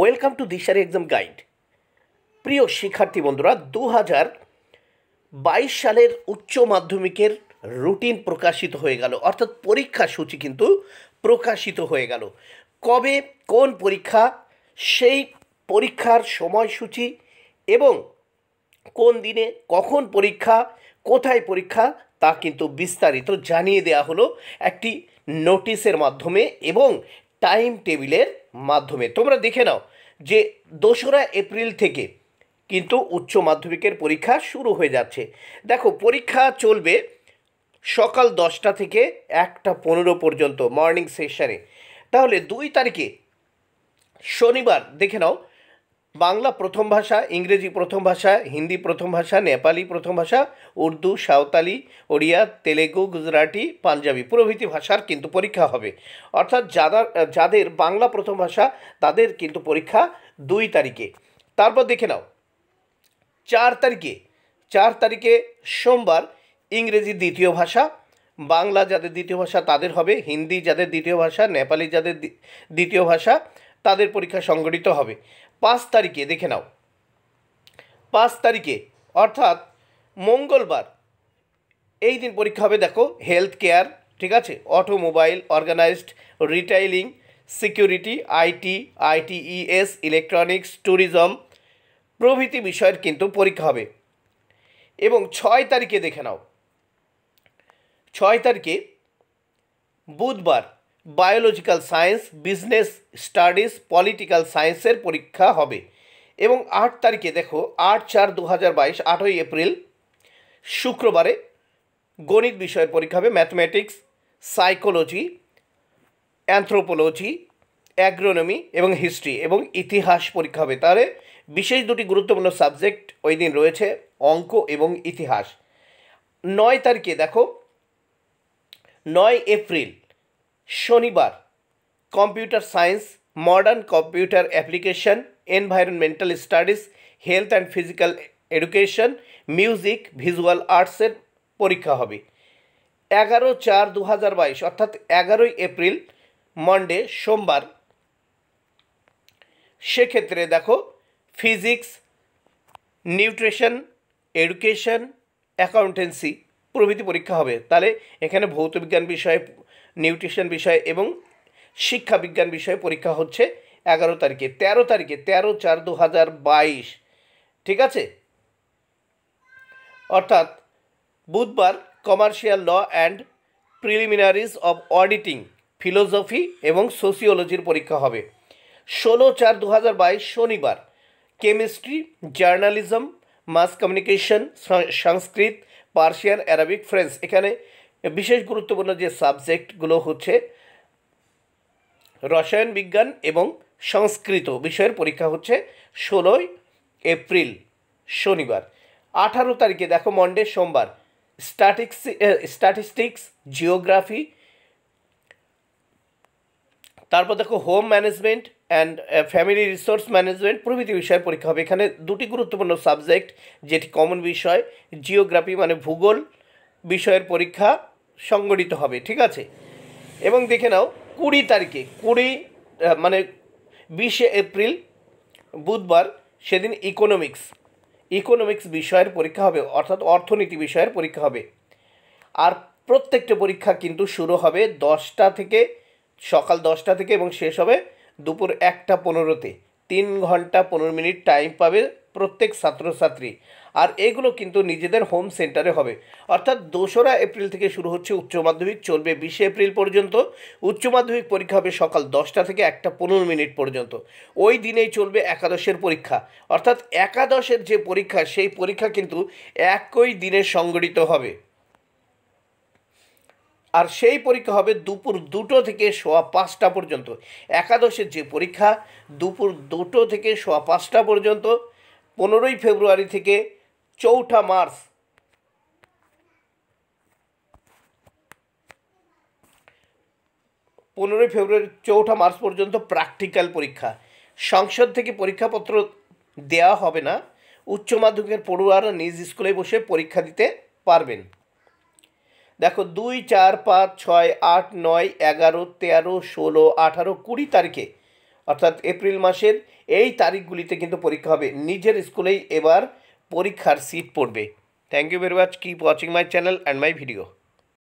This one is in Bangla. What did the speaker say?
welcome to Dishari exam guide প্রিয় শিক্ষার্থী বন্ধুরা দু হাজার বাইশ সালের উচ্চ মাধ্যমিকের রুটিন প্রকাশিত হয়ে গেল অর্থাৎ পরীক্ষা সূচি কিন্তু প্রকাশিত হয়ে গেল কবে কোন পরীক্ষা সেই পরীক্ষার সময়সূচি এবং কোন দিনে কখন পরীক্ষা কোথায় পরীক্ষা তা কিন্তু বিস্তারিত জানিয়ে দেয়া হলো একটি নোটিশের মাধ্যমে এবং টাইম টেবিলের মাধ্যমে তোমরা দেখে নাও যে দোসরা এপ্রিল থেকে কিন্তু উচ্চ মাধ্যমিকের পরীক্ষা শুরু হয়ে যাচ্ছে দেখো পরীক্ষা চলবে সকাল দশটা থেকে একটা পনেরো পর্যন্ত মর্নিং সেশনে তাহলে দুই তারিখে শনিবার দেখে নাও বাংলা প্রথম ভাষা ইংরেজি প্রথম ভাষা হিন্দি প্রথম ভাষা নেপালি প্রথম ভাষা উর্দু সাঁওতালি ওড়িয়া তেলেগু গুজরাটি পাঞ্জাবি প্রভৃতি ভাষার কিন্তু পরীক্ষা হবে অর্থাৎ যাদের যাদের বাংলা প্রথম ভাষা তাদের কিন্তু পরীক্ষা দুই তারিখে তারপর দেখে নাও চার তারিখে চার তারিখে সোমবার ইংরেজি দ্বিতীয় ভাষা বাংলা যাদের দ্বিতীয় ভাষা তাদের হবে হিন্দি যাদের দ্বিতীয় ভাষা নেপালি যাদের দ্বিতীয় ভাষা তাদের পরীক্ষা সংগঠিত হবে পাঁচ তারিখে দেখে নাও পাঁচ তারিখে অর্থাৎ মঙ্গলবার এই দিন পরীক্ষা হবে দেখো হেলথ কেয়ার ঠিক আছে automobile organised retailing security IT ITES electronics tourism প্রভৃতি বিষয়ের কিন্তু পরীক্ষা হবে এবং ছয় তারিখে দেখে নাও ছয় তারিখে বুধবার biological science business studies political সায়েন্সের পরীক্ষা হবে এবং আট তারিখে দেখো আট চার দু হাজার বাইশ আটই এপ্রিল শুক্রবারে গণিত বিষয়ের পরীক্ষা হবে ম্যাথমেটিক্স সাইকোলজি অ্যান্থ্রোপোলজি অ্যাগ্রোনমি এবং হিস্ট্রি এবং ইতিহাস পরীক্ষা হবে তাহলে বিশেষ দুটি গুরুত্বপূর্ণ সাবজেক্ট ওই দিন রয়েছে অঙ্ক এবং ইতিহাস নয় তারিখে দেখো নয় এপ্রিল শনিবার computer science modern computer application environmental studies health and physical education music visual আর্টসের পরীক্ষা হবে এগারো চার দু হাজার বাইশ অর্থাৎ এগারোই এপ্রিল মন্ডে সোমবার সেক্ষেত্রে দেখো ফিজিক্স নিউট্রিশন এডুকেশন অ্যাকাউন্টেন্সি প্রভৃতি পরীক্ষা হবে তাহলে এখানে ভৌতবিজ্ঞান বিষয়ে নিউট্রিশন বিষয়ে এবং শিক্ষা বিজ্ঞান বিষয়ে পরীক্ষা হচ্ছে এগারো তারিখে ১৩ তারিখে ১৩ চার দু হাজার বাইশ ঠিক আছে অর্থাৎ বুধবার commercial law and preliminaries of auditing philosophy এবং সোসিওলজির পরীক্ষা হবে ষোলো চার দু হাজার বাইশ শনিবার chemistry journalism mass communication Sanskrit Persian Arabic French এখানে বিশেষ গুরুত্বপূর্ণ যে সাবজেক্টগুলো হচ্ছে রসায়ন বিজ্ঞান এবং সংস্কৃত বিষয়ের পরীক্ষা হচ্ছে ষোলোই এপ্রিল শনিবার আঠারো তারিখে দেখো মন্ডে সোমবার স্ট্যাটিক্স স্ট্যাটিস্টিক্স জিওগ্রাফি তারপর দেখো home management and family resource management প্রভৃতি বিষয়ের পরীক্ষা হবে এখানে দুটি গুরুত্বপূর্ণ সাবজেক্ট যেটি কমন বিষয় জিওগ্রাফি মানে ভূগোল বিষয়ের পরীক্ষা সংগঠিত হবে ঠিক আছে এবং দেখে নাও কুড়ি তারিখে কুড়ি মানে বিশে এপ্রিল বুধবার সেদিন ইকোনমিক্স ইকোনমিক্স বিষয়ের পরীক্ষা হবে অর্থাৎ অর্থনীতি বিষয়ের পরীক্ষা হবে আর প্রত্যেকটা পরীক্ষা কিন্তু শুরু হবে দশটা থেকে সকাল দশটা থেকে এবং শেষ হবে দুপুর একটা পনেরোতে তিন ঘন্টা পনেরো মিনিট টাইম পাবে প্রত্যেক ছাত্রছাত্রী আর এগুলো কিন্তু নিজেদের হোম সেন্টারে হবে অর্থাৎ দোসরা এপ্রিল থেকে শুরু হচ্ছে উচ্চ মাধ্যমিক চলবে বিশে এপ্রিল পর্যন্ত উচ্চ মাধ্যমিক পরীক্ষা হবে সকাল দশটা থেকে একটা পনেরো মিনিট পর্যন্ত ওই দিনেই চলবে একাদশের পরীক্ষা অর্থাৎ একাদশের যে পরীক্ষা সেই পরীক্ষা কিন্তু একই দিনে সংগঠিত হবে আর সেই পরীক্ষা হবে দুপুর দুটো থেকে সোয়া পাঁচটা পর্যন্ত একাদশের যে পরীক্ষা দুপুর দুটো থেকে সোয়া পাঁচটা পর্যন্ত পনেরোই ফেব্রুয়ারি থেকে চৌঠা মার্চ পনেরোই ফেব্রুয়ারি চৌঠা মার্চ পর্যন্ত প্র্যাকটিক্যাল পরীক্ষা সংসদ থেকে পরীক্ষাপত্র দেওয়া হবে না উচ্চ মাধ্যমিকের পড়ুয়ারা নিজ স্কুলে বসে পরীক্ষা দিতে পারবেন দেখো দুই চার পাঁচ ছয় আট নয় এগারো তেরো ষোলো আঠারো কুড়ি তারিখে অর্থাৎ এপ্রিল মাসের এই তারিখগুলিতে কিন্তু পরীক্ষা হবে নিজের স্কুলেই এবার পরীক্ষার সিট পড়বে thank you very much keep watching my channel and my video